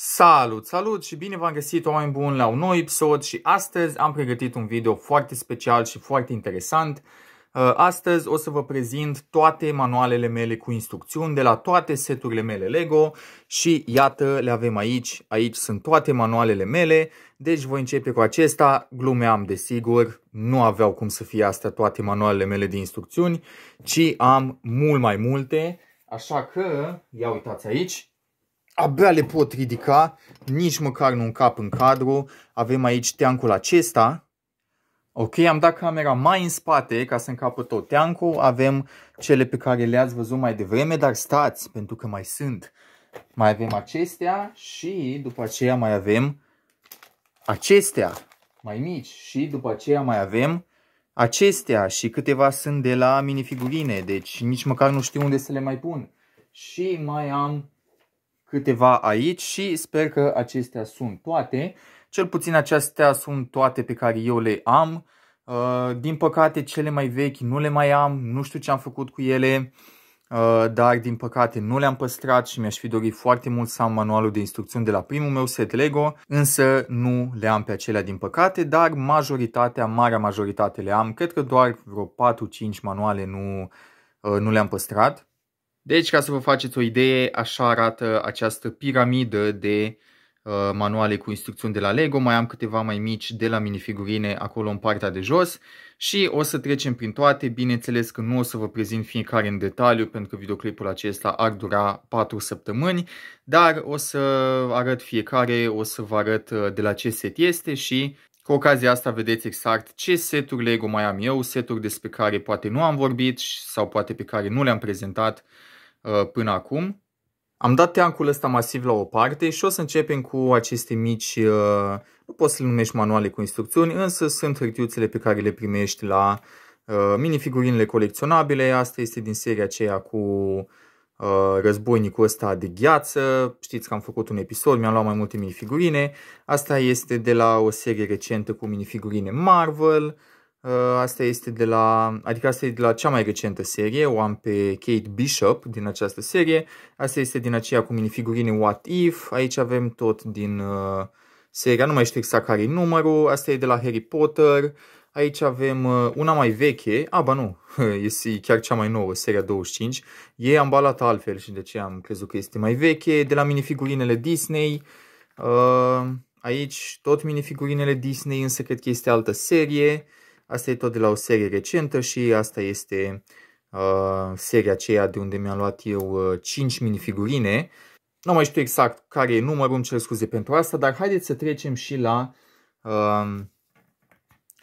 Salut, salut și bine v-am găsit oameni buni la un nou episod și astăzi am pregătit un video foarte special și foarte interesant. Uh, astăzi o să vă prezint toate manualele mele cu instrucțiuni de la toate seturile mele Lego și iată le avem aici, aici sunt toate manualele mele, deci voi începe cu acesta, glumeam desigur, nu aveau cum să fie astea toate manualele mele de instrucțiuni, ci am mult mai multe, așa că, ia uitați aici, abia le pot ridica, nici măcar nu încap în cadru. Avem aici teancul acesta. Ok, am dat camera mai în spate ca să încapă tot teancul. Avem cele pe care le-ați văzut mai devreme, dar stați, pentru că mai sunt. Mai avem acestea și după aceea mai avem acestea mai mici și după aceea mai avem acestea și câteva sunt de la minifigurine, deci nici măcar nu știu unde să le mai pun. Și mai am câteva aici și sper că acestea sunt toate. Cel puțin acestea sunt toate pe care eu le am. Uh, din păcate cele mai vechi nu le mai am, nu știu ce am făcut cu ele, uh, dar din păcate nu le-am păstrat și mi-aș fi dorit foarte mult să am manualul de instrucțiuni de la primul meu set Lego, însă nu le am pe acelea din păcate, dar majoritatea, marea majoritate le am, cred că doar vreo 4-5 manuale nu, uh, nu le-am păstrat. Deci, ca să vă faceți o idee, așa arată această piramidă de uh, manuale cu instrucțiuni de la Lego. Mai am câteva mai mici de la minifigurine acolo în partea de jos și o să trecem prin toate. Bineînțeles că nu o să vă prezint fiecare în detaliu pentru că videoclipul acesta ar dura 4 săptămâni, dar o să arăt fiecare, o să vă arăt uh, de la ce set este și cu ocazia asta vedeți exact ce seturi Lego mai am eu, seturi despre care poate nu am vorbit sau poate pe care nu le-am prezentat Uh, până acum. Am dat teancul ăsta masiv la o parte și o să începem cu aceste mici, uh, nu poți să le numești manuale cu instrucțiuni, însă sunt hârtiuțele pe care le primești la uh, minifigurinile colecționabile. Asta este din seria aceea cu războinicul ăsta de gheață. Știți că am făcut un episod, mi-am luat mai multe minifigurine. Asta este de la o serie recentă cu minifigurine Marvel. Uh, asta este de la, adică asta e de la cea mai recentă serie, o am pe Kate Bishop din această serie. Asta este din aceea cu minifigurine What If, aici avem tot din uh, seria, nu mai știu exact care e numărul, asta e de la Harry Potter. Aici avem uh, una mai veche, a, ba nu, este chiar cea mai nouă, seria 25. E ambalată altfel și de ce am crezut că este mai veche, de la minifigurinele Disney. Uh, aici tot minifigurinele Disney, însă cred că este altă serie. Asta e tot de la o serie recentă și asta este uh, seria aceea de unde mi-am luat eu uh, 5 minifigurine. Nu mai știu exact care e numărul, îmi cer scuze pentru asta, dar haideți să trecem și la... Uh,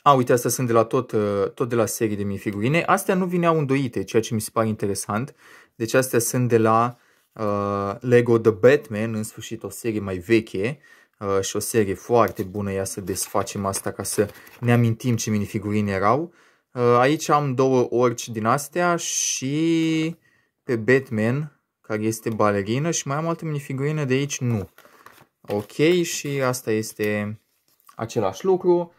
a, uite, astea sunt de la tot, uh, tot de la serii de minifigurine. Astea nu vineau îndoite, ceea ce mi se pare interesant. Deci astea sunt de la uh, Lego The Batman, în sfârșit o serie mai veche. Uh, și o serie foarte bună. Ia să desfacem asta ca să ne amintim ce minifigurine erau. Uh, aici am două orci din astea și pe Batman, care este balerină și mai am altă minifigurină de aici, nu. Ok, și asta este același lucru.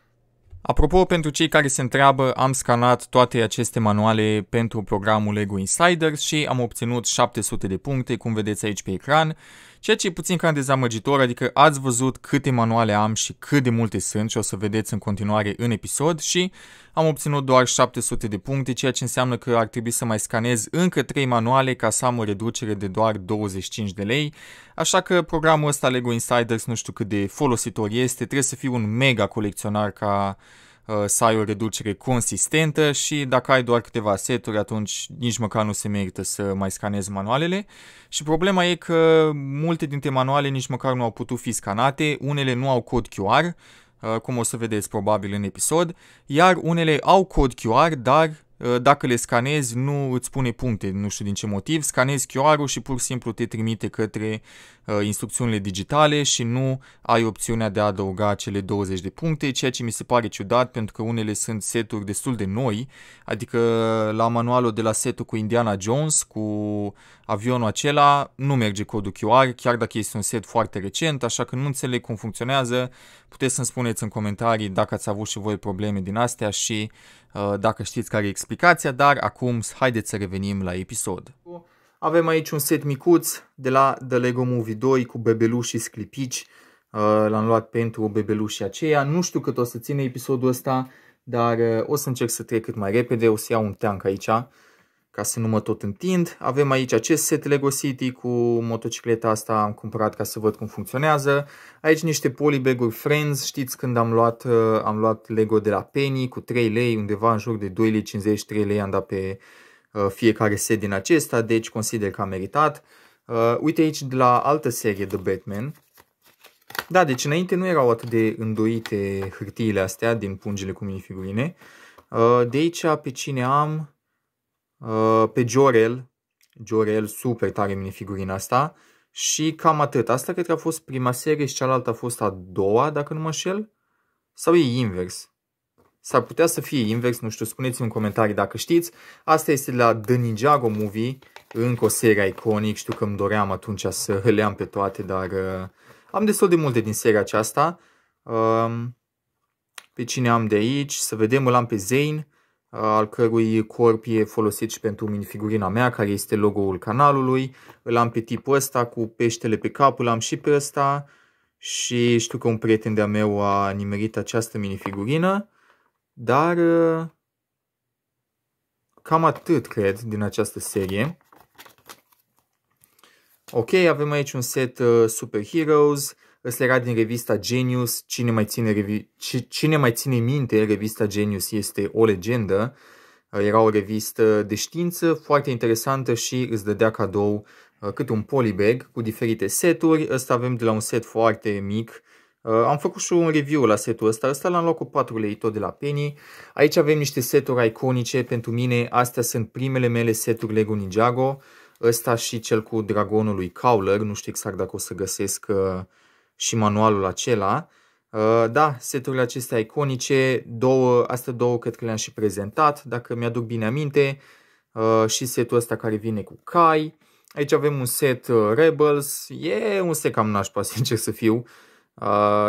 Apropo, pentru cei care se întreabă, am scanat toate aceste manuale pentru programul LEGO Insiders și am obținut 700 de puncte, cum vedeți aici pe ecran, Ceea ce e puțin cam dezamăgitor, adică ați văzut câte manuale am și cât de multe sunt și o să vedeți în continuare în episod și am obținut doar 700 de puncte, ceea ce înseamnă că ar trebui să mai scanez încă 3 manuale ca să am o reducere de doar 25 de lei, așa că programul ăsta LEGO Insiders nu știu cât de folositor este, trebuie să fiu un mega colecționar ca Uh, să ai o reducere consistentă și dacă ai doar câteva seturi, atunci nici măcar nu se merită să mai scanezi manualele. Și problema e că multe dintre manuale nici măcar nu au putut fi scanate, unele nu au cod QR, uh, cum o să vedeți probabil în episod, iar unele au cod QR, dar Ă, dacă le scanezi, nu îți pune puncte, nu știu din ce motiv, scanezi QR-ul și pur și simplu te trimite către uh, instrucțiunile digitale și nu ai opțiunea de a adăuga cele 20 de puncte, ceea ce mi se pare ciudat pentru că unele sunt seturi destul de noi, adică la manualul de la setul cu Indiana Jones, cu avionul acela, nu merge codul QR, chiar dacă este un set foarte recent, așa că nu înțeleg cum funcționează, puteți să-mi spuneți în comentarii dacă ați avut și voi probleme din astea și Uh, dacă știți care e explicația, dar acum haideți să revenim la episod. Avem aici un set micuț de la The Lego Movie 2 cu și sclipici. Uh, l-am luat pentru bebelușii aceia. Nu știu cât o să ține episodul ăsta, dar uh, o să încerc să trec cât mai repede. O să iau un teanc aici ca să nu mă tot întind. Avem aici acest set Lego City cu motocicleta asta, am cumpărat ca să văd cum funcționează. Aici niște polybag-uri Friends, știți când am luat, uh, am luat Lego de la Penny cu 3 lei, undeva în jur de 2 lei, 53 lei am dat pe uh, fiecare set din acesta, deci consider că a meritat. Uh, uite aici de la altă serie de Batman. Da, deci înainte nu erau atât de îndoite hârtiile astea din pungile cu minifigurine. De aici pe cine am Uh, pe Jorel, Jorel super tare minifigurina asta și cam atât. Asta cred că a fost prima serie și cealaltă a fost a doua, dacă nu mă șel. Sau e invers? S-ar putea să fie invers, nu știu, spuneți în comentarii dacă știți. Asta este de la The Ninjago Movie, încă o serie iconic, știu că îmi doream atunci să le am pe toate, dar uh, am destul de multe din seria aceasta. Um, pe cine am de aici, să vedem, îl am pe Zane al cărui corp e folosit și pentru minifigurina mea, care este logo-ul canalului. Îl am pe tipul ăsta cu peștele pe cap, îl am și pe ăsta și știu că un prieten de-a meu a nimerit această minifigurină, dar uh, cam atât, cred, din această serie. Ok, avem aici un set uh, Super Heroes, Ăsta era din revista Genius. Cine mai ține, revi... Cine mai ține minte, revista Genius este o legendă. Era o revistă de știință foarte interesantă și îți dădea cadou uh, cât un polybag cu diferite seturi. Ăsta avem de la un set foarte mic. Uh, am făcut și un review la setul ăsta. Ăsta l-am luat cu 4 lei tot de la Penny. Aici avem niște seturi iconice. Pentru mine astea sunt primele mele seturi Lego Ninjago. Ăsta și cel cu dragonul lui Cowler. Nu știu exact dacă o să găsesc uh, și manualul acela. Uh, da, seturile acestea iconice, două, astea două cred că le-am și prezentat, dacă mi-aduc bine aminte, uh, și setul ăsta care vine cu cai. Aici avem un set uh, Rebels, e un set cam nașpa, sincer să fiu.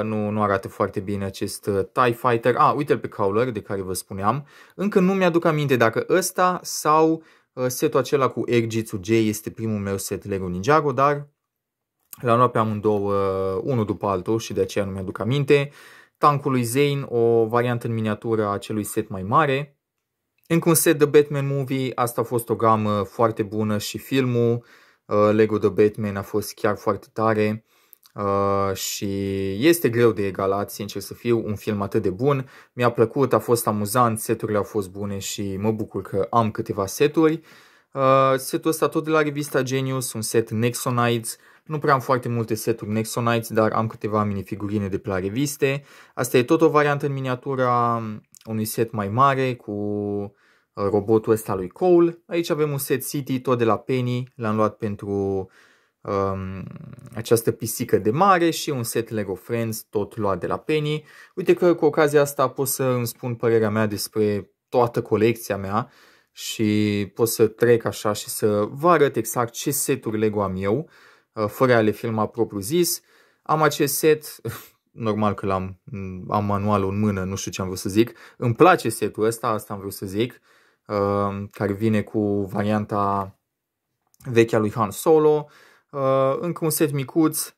nu, nu arată foarte bine acest TIE Fighter. A, ah, uite-l pe Cowler, de care vă spuneam. Încă nu mi-aduc aminte dacă ăsta sau setul acela cu Jitsu J este primul meu set Lego Ninjago, dar l am luat pe amândouă, uh, unul după altul și de aceea nu mi-aduc aminte. Tancul lui Zane, o variantă în miniatură a celui set mai mare. Încă un set de Batman Movie, asta a fost o gamă foarte bună și filmul. Uh, Lego de Batman a fost chiar foarte tare. Uh, și este greu de egalat, sincer să fiu, un film atât de bun. Mi-a plăcut, a fost amuzant, seturile au fost bune și mă bucur că am câteva seturi. Uh, setul ăsta tot de la revista Genius, un set Nexonides, nu prea am foarte multe seturi Nexonites, dar am câteva minifigurine de pe la reviste. Asta e tot o variantă în miniatura unui set mai mare cu uh, robotul ăsta lui Cole. Aici avem un set City, tot de la Penny, l-am luat pentru um, această pisică de mare și un set Lego Friends, tot luat de la Penny. Uite că cu ocazia asta pot să îmi spun părerea mea despre toată colecția mea și pot să trec așa și să vă arăt exact ce seturi Lego am eu Uh, fără a le filma propriu zis. Am acest set, normal că l-am, mm, am manualul în mână, nu știu ce am vrut să zic. Îmi place setul ăsta, asta am vrut să zic, uh, care vine cu varianta vechea lui Han Solo. Uh, încă un set micuț,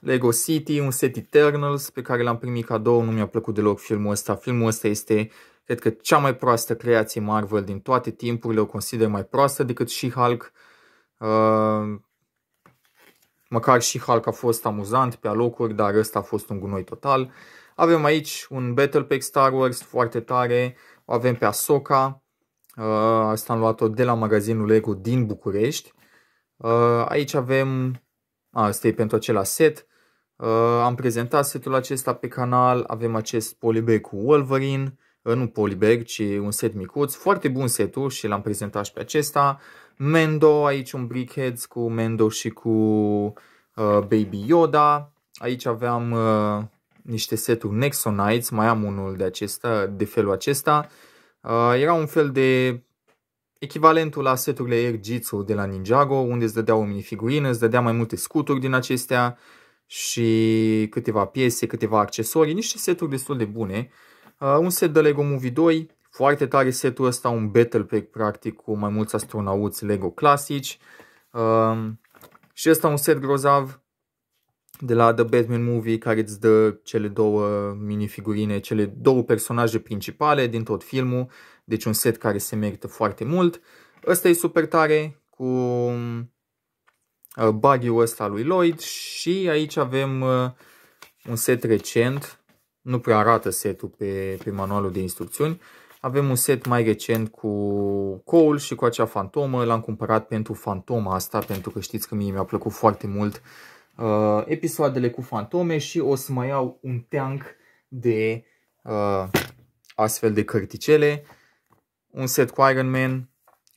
Lego City, un set Eternals pe care l-am primit cadou, nu mi-a plăcut deloc filmul ăsta. Filmul ăsta este, cred că, cea mai proastă creație Marvel din toate timpurile, o consider mai proastă decât și Hulk. Uh, Măcar și Hulk a fost amuzant pe alocuri, dar ăsta a fost un gunoi total. Avem aici un Battle Pack Star Wars foarte tare, o avem pe Asoka. Uh, asta am luat-o de la magazinul Lego din București. Uh, aici avem, a, asta e pentru acela set, uh, am prezentat setul acesta pe canal, avem acest polybag cu Wolverine, nu polybag, ci un set micuț, foarte bun setul și l-am prezentat și pe acesta. Mendo, aici un Brickheads cu Mendo și cu uh, Baby Yoda. Aici aveam uh, niște seturi Nexonites, mai am unul de, acesta, de felul acesta. Uh, era un fel de echivalentul la seturile Air Jitsu de la Ninjago, unde îți dădea o minifigurină, îți dădea mai multe scuturi din acestea și câteva piese, câteva accesorii, niște seturi destul de bune. Uh, un set de Lego Movie 2, foarte tare setul ăsta, un battle pack practic cu mai mulți astronauți Lego clasici. Um, și ăsta un set grozav de la The Batman Movie care îți dă cele două minifigurine, cele două personaje principale din tot filmul. Deci un set care se merită foarte mult. Ăsta e super tare cu uh, buggy ăsta lui Lloyd și aici avem uh, un set recent, nu prea arată setul pe, pe manualul de instrucțiuni, avem un set mai recent cu Cole și cu acea fantomă. L-am cumpărat pentru fantoma asta, pentru că știți că mie mi-a plăcut foarte mult uh, episoadele cu fantome și o să mai iau un tank de uh, astfel de cărticele. Un set cu Iron Man.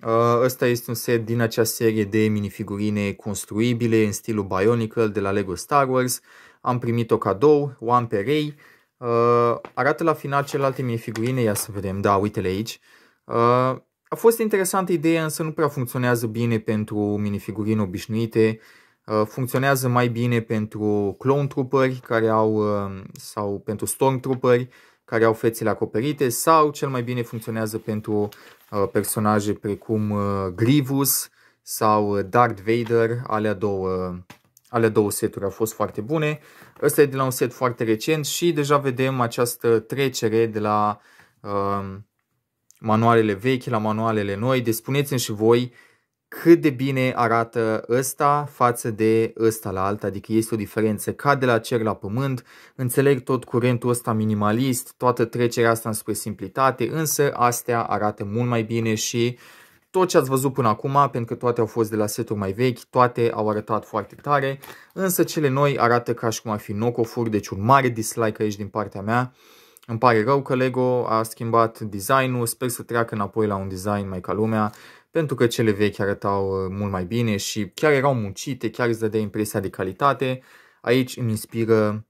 Uh, ăsta este un set din acea serie de minifigurine construibile în stilul Bionicle de la Lego Star Wars. Am primit-o cadou, One am Uh, arată la final celelalte mie figurine, ia să vedem, da, uite-le aici. Uh, a fost interesantă ideea, însă nu prea funcționează bine pentru minifigurine obișnuite. Uh, funcționează mai bine pentru clone trooperi care au, uh, sau pentru trooperi care au fețele acoperite sau cel mai bine funcționează pentru uh, personaje precum uh, Grievous sau Darth Vader, alea două, alea două seturi au fost foarte bune. Ăsta e de la un set foarte recent și deja vedem această trecere de la uh, manualele vechi la manualele noi. Deci spuneți-mi și voi cât de bine arată ăsta față de ăsta la alta, adică este o diferență ca de la cer la pământ, înțeleg tot curentul ăsta minimalist, toată trecerea asta înspre simplitate, însă astea arată mult mai bine și tot ce ați văzut până acum, pentru că toate au fost de la seturi mai vechi, toate au arătat foarte tare, însă cele noi arată ca și cum ar fi knockoff-uri, deci un mare dislike aici din partea mea. Îmi pare rău că Lego a schimbat designul, sper să treacă înapoi la un design mai ca lumea, pentru că cele vechi arătau uh, mult mai bine și chiar erau muncite, chiar îți dădea impresia de calitate. Aici îmi inspiră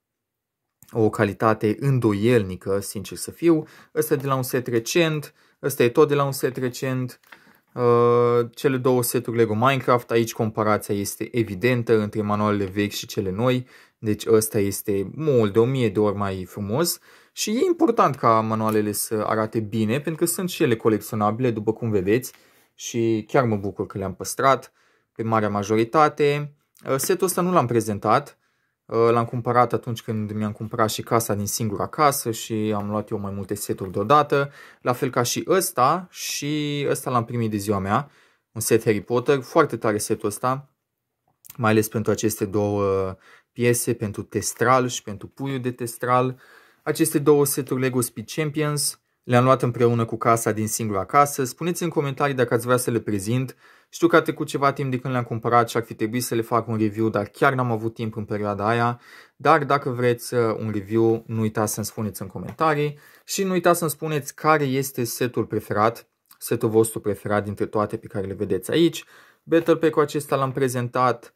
o calitate îndoielnică, sincer să fiu. Ăsta de la un set recent, ăsta e tot de la un set recent, Uh, cele două seturi Lego Minecraft. Aici comparația este evidentă între manualele vechi și cele noi, deci ăsta este mult de 1000 de ori mai frumos și e important ca manualele să arate bine pentru că sunt și ele colecționabile, după cum vedeți, și chiar mă bucur că le-am păstrat pe marea majoritate. Uh, setul ăsta nu l-am prezentat, Uh, l-am cumpărat atunci când mi-am cumpărat și casa din singura casă și am luat eu mai multe seturi deodată. La fel ca și ăsta și ăsta l-am primit de ziua mea. Un set Harry Potter, foarte tare setul ăsta, mai ales pentru aceste două piese, pentru testral și pentru puiul de testral. Aceste două seturi Lego Speed Champions le-am luat împreună cu casa din singura casă. Spuneți în comentarii dacă ați vrea să le prezint știu că a trecut ceva timp de când le-am cumpărat și ar fi trebuit să le fac un review, dar chiar n-am avut timp în perioada aia. Dar dacă vreți uh, un review, nu uitați să-mi spuneți în comentarii și nu uitați să-mi spuneți care este setul preferat, setul vostru preferat dintre toate pe care le vedeți aici. Battle Pack-ul acesta l-am prezentat.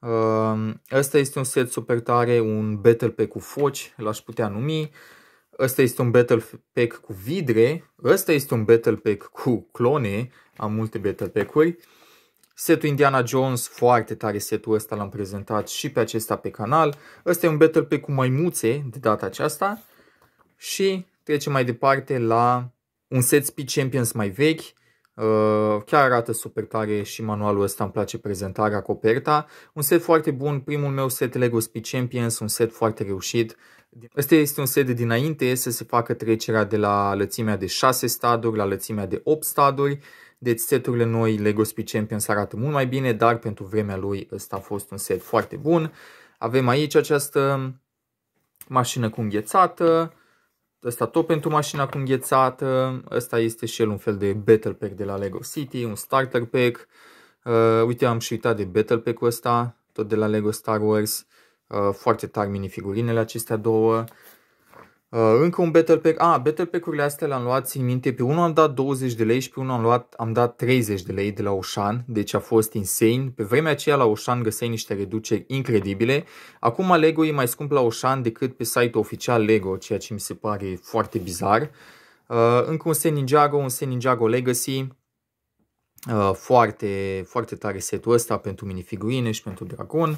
Uh, ăsta este un set super tare, un Battle Pack cu foci, l-aș putea numi. Ăsta este un battle pack cu vidre, ăsta este un battle pack cu clone, am multe battle pack-uri. Setul Indiana Jones, foarte tare setul ăsta, l-am prezentat și pe acesta pe canal. Ăsta e un battle pack cu maimuțe de data aceasta. Și trecem mai departe la un set Speed Champions mai vechi. Uh, chiar arată super tare și manualul ăsta, îmi place prezentarea, coperta. Un set foarte bun, primul meu set Lego Speed Champions, un set foarte reușit Ăsta este un set de dinainte să se facă trecerea de la lățimea de 6 staduri la lățimea de 8 staduri. Deci seturile noi Lego Speed Champions arată mult mai bine, dar pentru vremea lui ăsta a fost un set foarte bun. Avem aici această mașină cu înghețată, ăsta tot pentru mașina cu înghețată, ăsta este și el un fel de battle pack de la Lego City, un starter pack. Uh, uite, am și uitat de battle pack-ul ăsta, tot de la Lego Star Wars. Uh, foarte tari minifigurinele acestea două. Uh, încă un battle pack. ah, battle pack-urile astea le-am luat, țin minte, pe unul am dat 20 de lei și pe unul am, luat, am dat 30 de lei de la Oșan, deci a fost insane. Pe vremea aceea la Oșan găseai niște reduceri incredibile. Acum Lego e mai scump la Oșan decât pe site-ul oficial Lego, ceea ce mi se pare foarte bizar. Uh, încă un set Ninjago, un set Ninjago Legacy. Foarte, foarte tare setul ăsta pentru minifigurine și pentru dragon. Uh,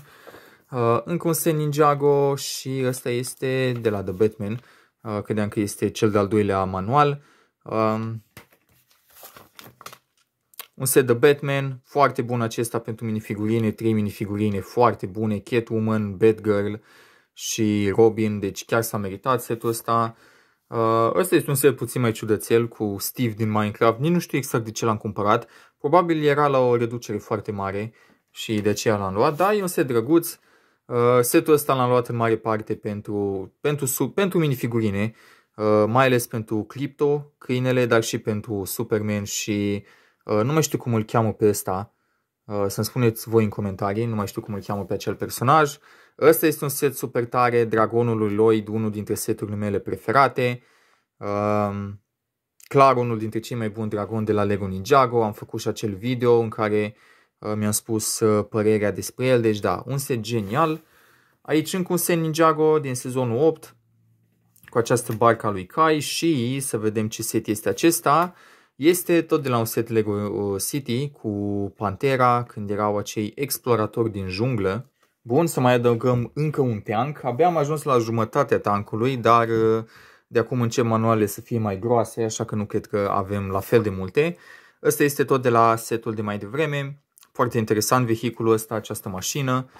Uh, încă un set Ninjago și ăsta este de la The Batman. Uh, credeam că este cel de-al doilea manual. Um, un set de Batman, foarte bun acesta pentru minifigurine, 3 minifigurine foarte bune, Catwoman, Batgirl și Robin, deci chiar s-a meritat setul ăsta. Uh, ăsta este un set puțin mai ciudățel cu Steve din Minecraft, nici nu știu exact de ce l-am cumpărat, probabil era la o reducere foarte mare și de aceea l-am luat, dar e un set drăguț, Uh, setul ăsta l-am luat în mare parte pentru, pentru, sub, pentru minifigurine, uh, mai ales pentru Clipto, câinele, dar și pentru Superman și uh, nu mai știu cum îl cheamă pe ăsta, uh, să-mi spuneți voi în comentarii, nu mai știu cum îl cheamă pe acel personaj. Ăsta este un set super tare, Dragonul lui Lloyd, unul dintre seturile mele preferate. Um, Clar, unul dintre cei mai buni dragoni de la Lego Ninjago, am făcut și acel video în care uh, Uh, mi-a spus uh, părerea despre el, deci da, un set genial. Aici încă un set Ninjago din sezonul 8 cu această barca lui Kai și să vedem ce set este acesta. Este tot de la un set Lego uh, City cu Pantera când erau acei exploratori din junglă. Bun, să mai adăugăm încă un tank. Abia am ajuns la jumătatea tankului, dar de acum încep manuale să fie mai groase, așa că nu cred că avem la fel de multe. Ăsta este tot de la setul de mai devreme. Foarte interesant vehiculul ăsta, această mașină.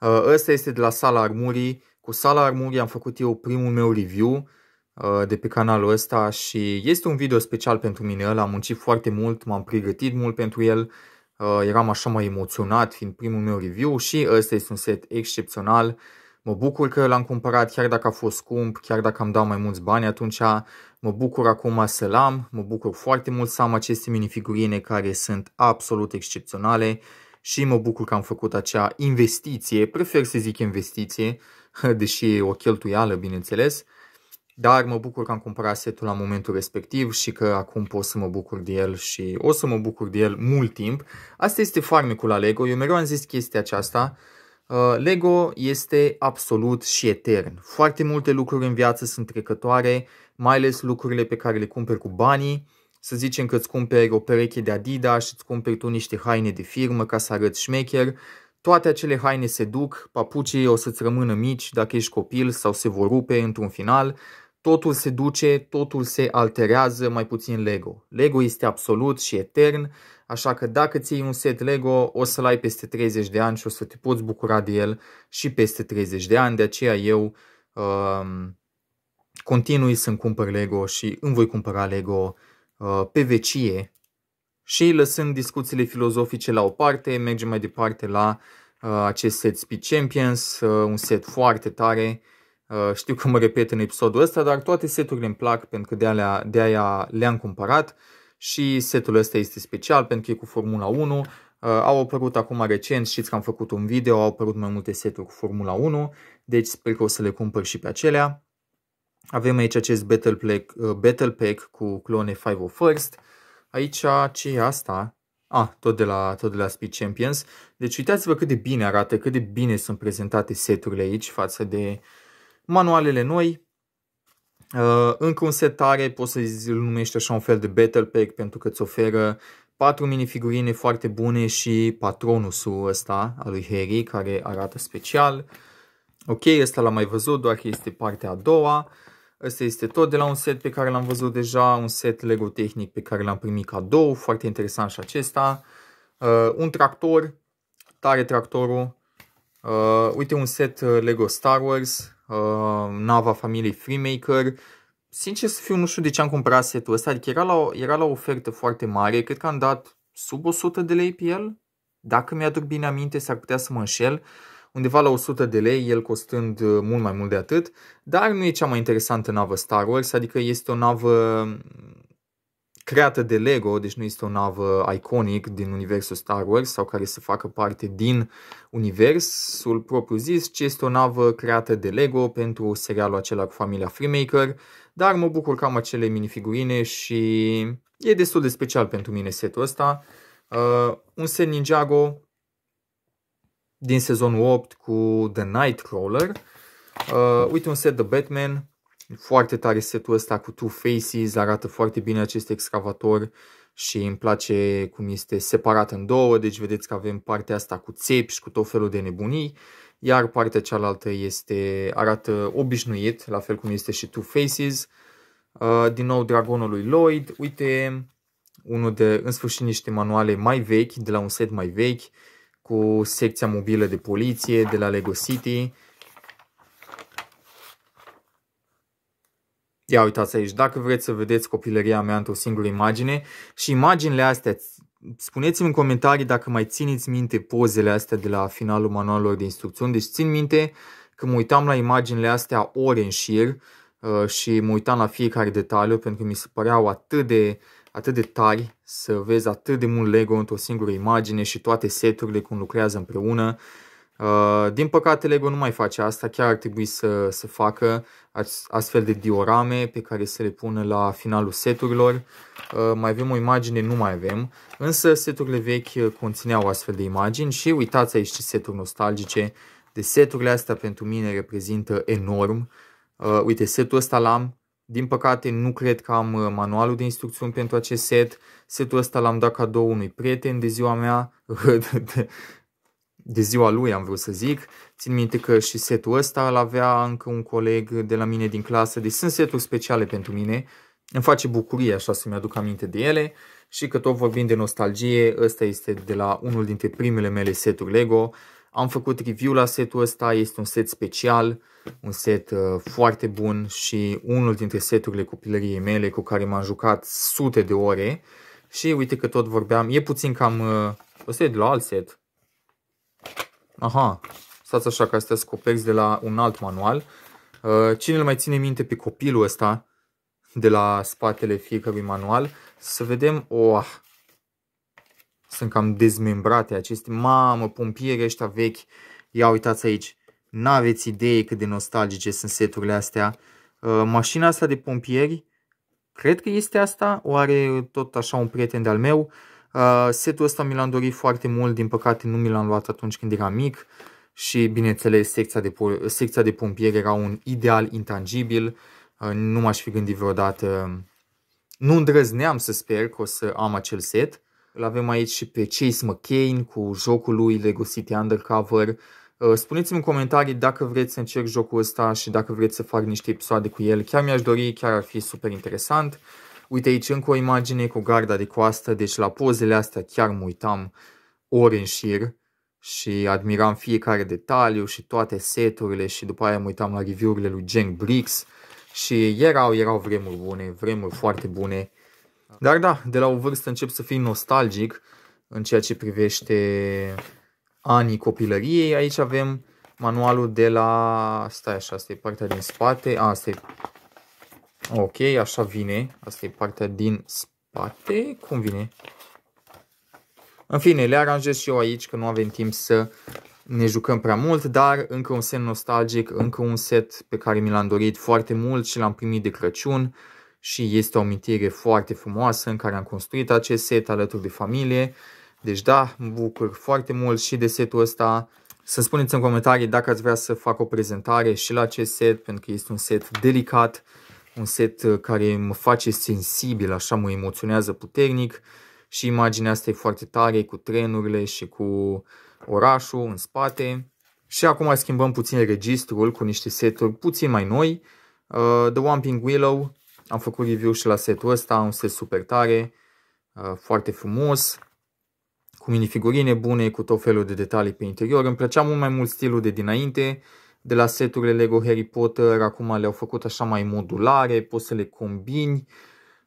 Uh, ăsta este de la Sala Armurii. Cu Sala Armurii am făcut eu primul meu review uh, de pe canalul ăsta și este un video special pentru mine ăla. Am muncit foarte mult, m-am pregătit mult pentru el. Uh, eram așa mai emoționat fiind primul meu review și ăsta este un set excepțional. Mă bucur că l-am cumpărat, chiar dacă a fost scump, chiar dacă am dat mai mulți bani atunci. Mă bucur acum să-l am, mă bucur foarte mult să am aceste minifigurine care sunt absolut excepționale și mă bucur că am făcut acea investiție, prefer să zic investiție, deși e o cheltuială, bineînțeles, dar mă bucur că am cumpărat setul la momentul respectiv și că acum pot să mă bucur de el și o să mă bucur de el mult timp. Asta este farmecul la Lego, eu mereu am zis chestia aceasta, Uh, Lego este absolut și etern. Foarte multe lucruri în viață sunt trecătoare, mai ales lucrurile pe care le cumperi cu banii. Să zicem că îți cumperi o pereche de Adidas și îți cumperi tu niște haine de firmă ca să arăți șmecher. Toate acele haine se duc, papucii o să-ți rămână mici dacă ești copil sau se vor rupe într-un final. Totul se duce, totul se alterează, mai puțin Lego. Lego este absolut și etern, Așa că dacă ții iei un set Lego, o să-l ai peste 30 de ani și o să te poți bucura de el și peste 30 de ani. De aceea eu uh, continui să-mi cumpăr Lego și îmi voi cumpăra Lego uh, pe vecie. Și lăsând discuțiile filozofice la o parte, mergem mai departe la uh, acest set Speed Champions, uh, un set foarte tare. Uh, știu că mă repet în episodul ăsta, dar toate seturile îmi plac pentru că de, alea, de aia le-am cumpărat. Uh, și setul ăsta este special pentru că e cu Formula 1. Uh, au apărut acum recent, știți că am făcut un video, au apărut mai multe seturi cu Formula 1, deci sper că o să le cumpăr și pe acelea. Avem aici acest Battle Pack, uh, battle pack cu clone 501st. Aici ce e asta? Ah, tot de, la, tot de la Speed Champions. Deci uitați-vă cât de bine arată, cât de bine sunt prezentate seturile aici față de manualele noi. Uh, încă un set tare, poți să îl numești așa un fel de battle pack pentru că îți oferă patru minifigurine foarte bune și patronusul ăsta al lui Harry care arată special. Ok, ăsta l-am mai văzut, doar că este partea a doua. Ăsta este tot de la un set pe care l-am văzut deja, un set Lego tehnic pe care l-am primit cadou, foarte interesant și acesta. Uh, un tractor, tare tractorul. Uh, uite un set uh, Lego Star Wars, Uh, nava familiei Freemaker. Sincer să fiu, nu știu de ce am cumpărat setul ăsta, adică era la, o, era la o ofertă foarte mare, cred că am dat sub 100 de lei pe el, dacă mi-aduc bine aminte, s-ar putea să mă înșel, undeva la 100 de lei, el costând uh, mult mai mult de atât, dar nu e cea mai interesantă navă Star Wars, adică este o navă creată de Lego, deci nu este o navă iconic din universul Star Wars sau care să facă parte din universul propriu zis, ci este o navă creată de Lego pentru serialul acela cu familia Freemaker, dar mă bucur că am acele minifigurine și e destul de special pentru mine setul ăsta. Uh, un set Ninjago din sezonul 8 cu The Nightcrawler. Uh, uite un set de Batman foarte tare setul ăsta cu Two Faces, arată foarte bine acest excavator și îmi place cum este separat în două, deci vedeți că avem partea asta cu țepi și cu tot felul de nebunii, iar partea cealaltă este, arată obișnuit, la fel cum este și Two Faces. Uh, din nou dragonul lui Lloyd, uite unul de, în sfârșit, niște manuale mai vechi, de la un set mai vechi, cu secția mobilă de poliție de la Lego City, Ia uitați aici, dacă vreți să vedeți copilăria mea într-o singură imagine și imaginile astea, spuneți-mi în comentarii dacă mai țineți minte pozele astea de la finalul manualelor de instrucțiuni. Deci țin minte că mă uitam la imaginile astea ore în șir uh, și mă uitam la fiecare detaliu pentru că mi se păreau atât de, atât de tari să vezi atât de mult Lego într-o singură imagine și toate seturile cum lucrează împreună. Uh, din păcate, Lego nu mai face asta, chiar ar trebui să, să facă astfel de diorame pe care să le pună la finalul seturilor. Uh, mai avem o imagine, nu mai avem, însă seturile vechi conțineau astfel de imagini și uitați aici ce seturi nostalgice. De seturile astea pentru mine reprezintă enorm. Uh, uite, setul ăsta l-am, din păcate nu cred că am manualul de instrucțiuni pentru acest set. Setul ăsta l-am dat cadou unui prieten de ziua mea, de ziua lui, am vrut să zic. Țin minte că și setul ăsta îl avea încă un coleg de la mine din clasă, deci sunt seturi speciale pentru mine. Îmi face bucurie așa să-mi aduc aminte de ele și că tot vorbim de nostalgie, ăsta este de la unul dintre primele mele seturi Lego. Am făcut review la setul ăsta, este un set special, un set uh, foarte bun și unul dintre seturile copilăriei mele cu care m-am jucat sute de ore. Și uite că tot vorbeam, e puțin cam, uh, o set de la alt set, Aha, stați așa că astea copex de la un alt manual. Uh, cine îl mai ține minte pe copilul ăsta de la spatele fiecărui manual? Să vedem, oah, sunt cam dezmembrate aceste, mamă, pompieri ăștia vechi, ia uitați aici, n-aveți idee cât de nostalgice sunt seturile astea. Uh, mașina asta de pompieri, cred că este asta, o are tot așa un prieten de-al meu, Uh, setul ăsta mi l-am dorit foarte mult, din păcate nu mi l-am luat atunci când era mic și bineînțeles secția de, secția de pompieri era un ideal intangibil, uh, nu m-aș fi gândit vreodată, nu îndrăzneam să sper că o să am acel set. Îl avem aici și pe Chase McCain cu jocul lui Lego City Undercover. Uh, spuneți-mi în comentarii dacă vreți să încerc jocul ăsta și dacă vreți să fac niște episoade cu el. Chiar mi-aș dori, chiar ar fi super interesant. Uite aici încă o imagine cu garda de coastă, deci la pozele astea chiar mă uitam ori în șir și admiram fiecare detaliu și toate seturile și după aia mă uitam la review-urile lui Jen Briggs și erau, erau vremuri bune, vremuri foarte bune. Dar da, de la o vârstă încep să fii nostalgic în ceea ce privește anii copilăriei. Aici avem manualul de la... Stai așa, asta e partea din spate. asta e Ok, așa vine. Asta e partea din spate. Cum vine? În fine, le aranjez și eu aici, că nu avem timp să ne jucăm prea mult, dar încă un set nostalgic, încă un set pe care mi l-am dorit foarte mult și l-am primit de Crăciun și este o amintire foarte frumoasă în care am construit acest set alături de familie. Deci da, mă bucur foarte mult și de setul ăsta. Să spuneți în comentarii dacă ați vrea să fac o prezentare și la acest set, pentru că este un set delicat un set uh, care mă face sensibil, așa mă emoționează puternic și imaginea asta e foarte tare cu trenurile și cu orașul în spate. Și acum schimbăm puțin registrul cu niște seturi puțin mai noi. Uh, The Wamping Willow, am făcut review și la setul ăsta, un set super tare, uh, foarte frumos, cu minifigurine bune, cu tot felul de detalii pe interior. Îmi plăcea mult mai mult stilul de dinainte, de la seturile Lego Harry Potter, acum le-au făcut așa mai modulare, poți să le combini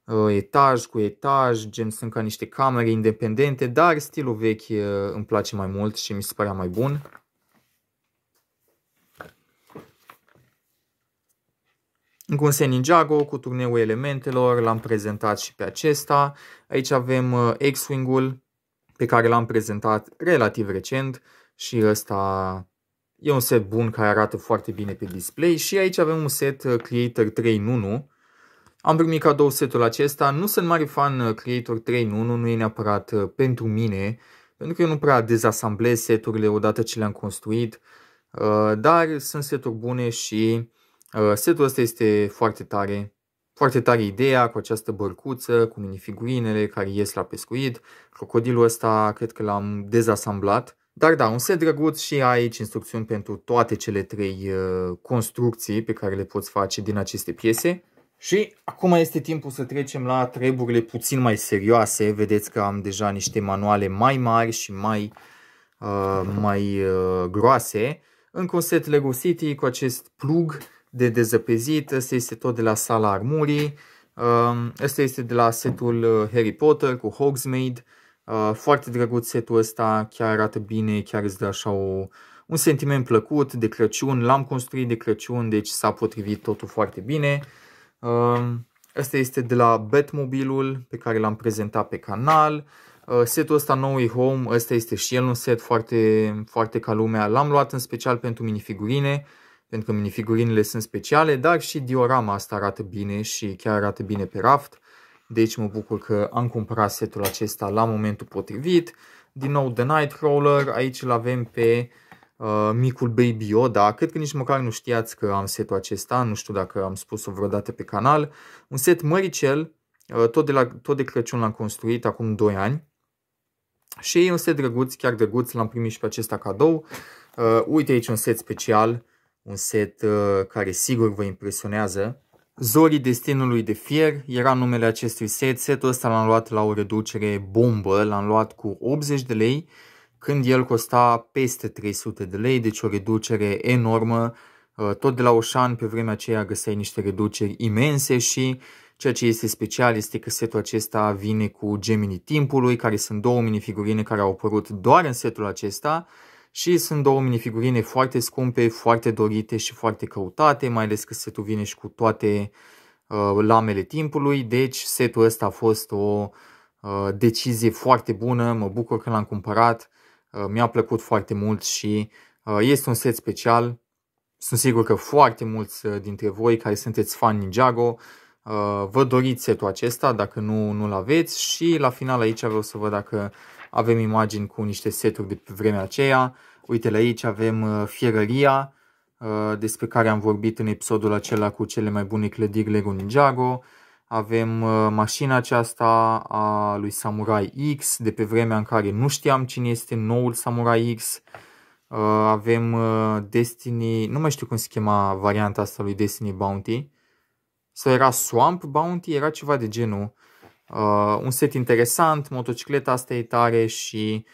uh, etaj cu etaj, gen sunt ca niște camere independente, dar stilul vechi uh, îmi place mai mult și mi se părea mai bun. Încă un Ninjago cu turneul elementelor, l-am prezentat și pe acesta. Aici avem uh, X-Wing-ul pe care l-am prezentat relativ recent și ăsta E un set bun care arată foarte bine pe display și aici avem un set uh, Creator 3 in 1. Am primit cadou setul acesta. Nu sunt mare fan uh, Creator 3 în 1, nu e neapărat uh, pentru mine, pentru că eu nu prea dezasamblez seturile odată ce le-am construit, dar sunt seturi bune și setul ăsta este foarte tare. Foarte tare ideea cu această bărcuță, cu minifigurinele care ies la pescuit. Crocodilul ăsta cred că l-am dezasamblat dar da, un set drăguț și ai aici instrucțiuni pentru toate cele trei uh, construcții pe care le poți face din aceste piese. Și acum este timpul să trecem la treburile puțin mai serioase. Vedeți că am deja niște manuale mai mari și mai, uh, mai uh, groase. Încă un set Lego City cu acest plug de dezăpezit. Asta este tot de la sala armurii. Asta um, este de la setul uh, Harry Potter cu Hogsmeade. Uh, foarte drăguț setul ăsta, chiar arată bine, chiar îți dă așa o, un sentiment plăcut de Crăciun. L-am construit de Crăciun, deci s-a potrivit totul foarte bine. Asta um, este de la Batmobilul pe care l-am prezentat pe canal. Uh, setul ăsta nou e Home, ăsta este și el un set foarte, foarte ca lumea. L-am luat în special pentru minifigurine, pentru că minifigurinele sunt speciale, dar și diorama asta arată bine și chiar arată bine pe raft. Deci mă bucur că am cumpărat setul acesta la momentul potrivit. Din nou The Nightcrawler, aici îl avem pe uh, micul Baby Yoda. Cred că nici măcar nu știați că am setul acesta, nu știu dacă am spus-o vreodată pe canal. Un set măricel, uh, tot de, la, tot de Crăciun l-am construit acum 2 ani. Și e un set drăguț, chiar drăguț, l-am primit și pe acesta cadou. Uh, uite aici un set special, un set uh, care sigur vă impresionează. Zorii Destinului de Fier era numele acestui set. Setul ăsta l-am luat la o reducere bombă, l-am luat cu 80 de lei, când el costa peste 300 de lei, deci o reducere enormă. Uh, tot de la Oșan pe vremea aceea găseai niște reduceri imense și ceea ce este special este că setul acesta vine cu Gemini timpului, care sunt două minifigurine care au apărut doar în setul acesta și sunt două minifigurine foarte scumpe, foarte dorite și foarte căutate, mai ales că setul vine și cu toate uh, lamele timpului, deci setul ăsta a fost o uh, decizie foarte bună, mă bucur că l-am cumpărat, uh, mi-a plăcut foarte mult și uh, este un set special, sunt sigur că foarte mulți uh, dintre voi care sunteți fani Ninjago uh, vă doriți setul acesta dacă nu, nu-l aveți și la final aici vreau să văd dacă avem imagini cu niște seturi de pe vremea aceea. uite la aici avem uh, fierăria, uh, despre care am vorbit în episodul acela cu cele mai bune clădiri Lego Ninjago. Avem uh, mașina aceasta a lui Samurai X, de pe vremea în care nu știam cine este noul Samurai X. Avem Destiny, nu mai știu cum se chema varianta asta lui Destiny Bounty. Sau era Swamp Bounty, era ceva de genul. Uh, un set interesant, motocicleta asta e tare și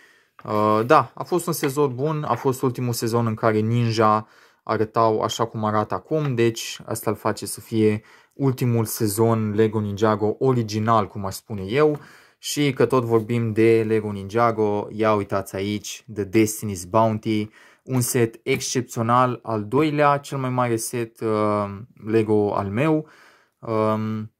uh, da, a fost un sezon bun, a fost ultimul sezon în care Ninja arătau așa cum arată acum, deci asta îl face să fie ultimul sezon Lego Ninjago original, cum aș spune eu. Și că tot vorbim de Lego Ninjago, ia uitați aici The Destiny's Bounty, un set excepțional, al doilea, cel mai mare set uh, Lego al meu. Um,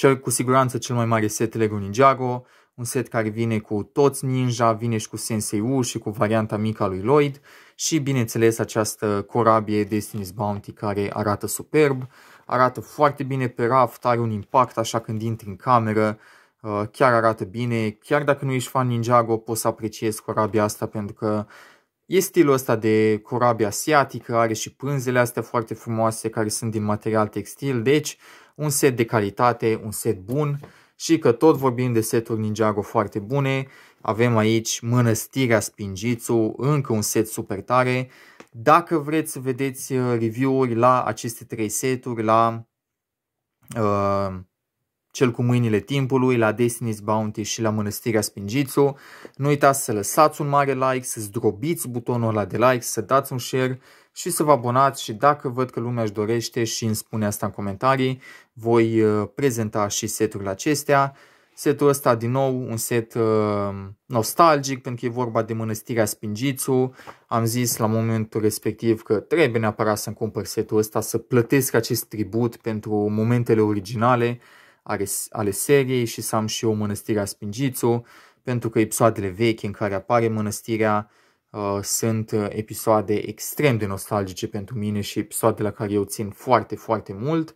cel cu siguranță cel mai mare set Lego Ninjago, un set care vine cu toți ninja, vine și cu Sensei U și cu varianta mică a lui Lloyd și bineînțeles această corabie Destiny's Bounty care arată superb, arată foarte bine pe raft, are un impact așa când intri în cameră, uh, chiar arată bine, chiar dacă nu ești fan Ninjago poți să apreciezi corabia asta pentru că E stilul ăsta de corabie asiatică, are și pânzele astea foarte frumoase care sunt din material textil, deci un set de calitate, un set bun și că tot vorbim de seturi Ninjago foarte bune, avem aici Mănăstirea Spingițu, încă un set super tare. Dacă vreți să vedeți uh, review-uri la aceste trei seturi, la uh, cel cu mâinile timpului, la Destiny's Bounty și la Mănăstirea Spingițu. Nu uitați să lăsați un mare like, să zdrobiți butonul ăla de like, să dați un share și să vă abonați și dacă văd că lumea își dorește și îmi spune asta în comentarii, voi uh, prezenta și seturile acestea. Setul ăsta, din nou, un set uh, nostalgic, pentru că e vorba de mănăstirea Spingițu. Am zis la momentul respectiv că trebuie neapărat să-mi cumpăr setul ăsta, să plătesc acest tribut pentru momentele originale ale, ale seriei și să am și eu mănăstirea Spingițu, pentru că episoadele vechi în care apare mănăstirea Uh, sunt uh, episoade extrem de nostalgice pentru mine și episoade la care eu țin foarte, foarte mult.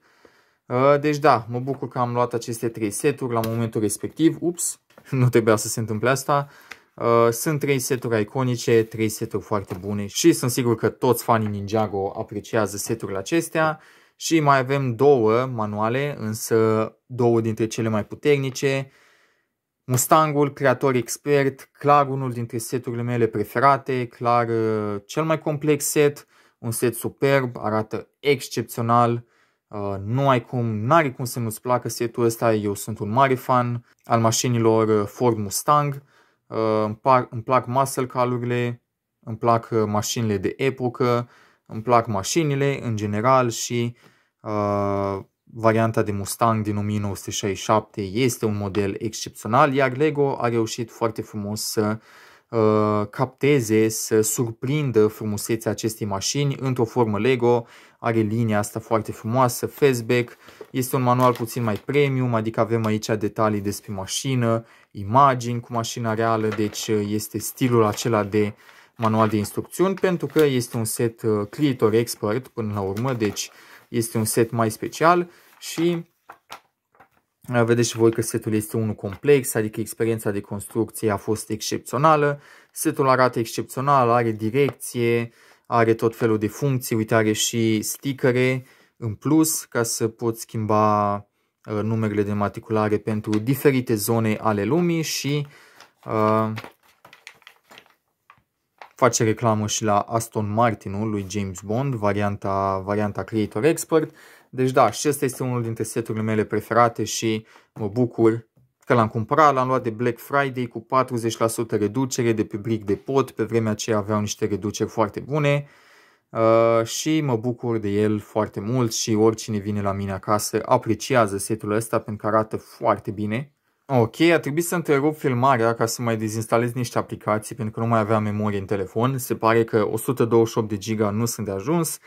Uh, deci da, mă bucur că am luat aceste trei seturi la momentul respectiv. Ups, nu trebuia să se întâmple asta. Sunt trei seturi iconice, trei seturi foarte bune și sunt sigur că toți fanii Ninjago apreciază seturile acestea. Și mai avem două manuale, însă două dintre cele mai puternice, Mustangul, creator expert, clar unul dintre seturile mele preferate, clar uh, cel mai complex set, un set superb, arată excepțional, uh, nu ai cum, n-are cum să nu-ți placă setul ăsta, eu sunt un mare fan al mașinilor uh, Ford Mustang, îmi, plac muscle calurile, îmi plac mașinile de epocă, îmi plac mașinile în general și varianta de Mustang din 1967 este un model excepțional, iar Lego a reușit foarte frumos să uh, capteze, să surprindă frumusețea acestei mașini într-o formă Lego. Are linia asta foarte frumoasă, fastback, este un manual puțin mai premium, adică avem aici detalii despre mașină, imagini cu mașina reală, deci uh, este stilul acela de manual de instrucțiuni, pentru că este un set uh, Creator Expert până la urmă, deci este un set mai special și uh, vedeți și voi că setul este unul complex, adică experiența de construcție a fost excepțională. Setul arată excepțional, are direcție, are tot felul de funcții, uite are și stickere în plus ca să poți schimba uh, numerele de matriculare pentru diferite zone ale lumii și uh, face reclamă și la Aston Martinul lui James Bond, varianta, varianta Creator Expert. Deci da, și ăsta este unul dintre seturile mele preferate și mă bucur că l-am cumpărat, l-am luat de Black Friday cu 40% reducere de pe bric de pot, pe vremea aceea aveau niște reduceri foarte bune uh, și mă bucur de el foarte mult și oricine vine la mine acasă apreciază setul ăsta pentru că arată foarte bine. Ok, a trebuit să întrerup filmarea ca să mai dezinstalez niște aplicații pentru că nu mai aveam memorie în telefon. Se pare că 128 de giga nu sunt de ajuns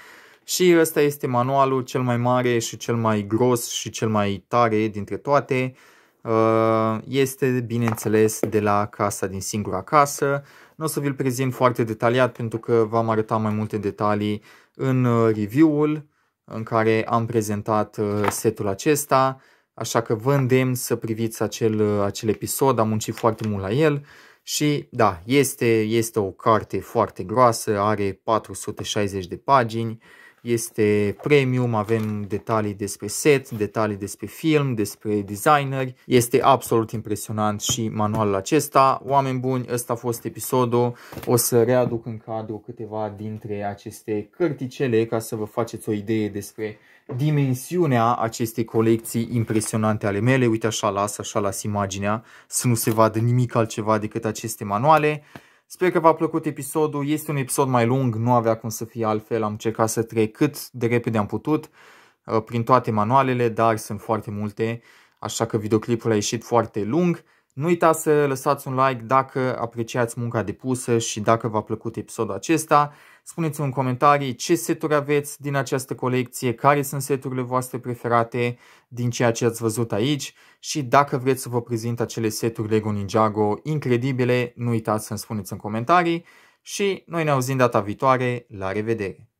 și ăsta este manualul cel mai mare și cel mai gros și cel mai tare dintre toate. Uh, este, bineînțeles, de la casa din singura casă. Nu o să vi-l prezint foarte detaliat pentru că v-am arătat mai multe detalii în uh, review-ul în care am prezentat uh, setul acesta Așa că vă îndemn să priviți acel, acel episod, am muncit foarte mult la el și da, este, este o carte foarte groasă, are 460 de pagini, este premium, avem detalii despre set, detalii despre film, despre designeri. Este absolut impresionant și manualul acesta. Oameni buni, ăsta a fost episodul. O să readuc în cadru câteva dintre aceste cărticele ca să vă faceți o idee despre dimensiunea acestei colecții impresionante ale mele. Uite așa las, așa las imaginea, să nu se vadă nimic altceva decât aceste manuale. Sper că v-a plăcut episodul. Este un episod mai lung, nu avea cum să fie altfel. Am încercat să trec cât de repede am putut uh, prin toate manualele, dar sunt foarte multe, așa că videoclipul a ieșit foarte lung. Nu uitați să lăsați un like dacă apreciați munca depusă și dacă v-a plăcut episodul acesta. Spuneți-mi în comentarii ce seturi aveți din această colecție, care sunt seturile voastre preferate din ceea ce ați văzut aici și dacă vreți să vă prezint acele seturi Lego Ninjago incredibile, nu uitați să-mi spuneți în comentarii și noi ne auzim data viitoare, la revedere!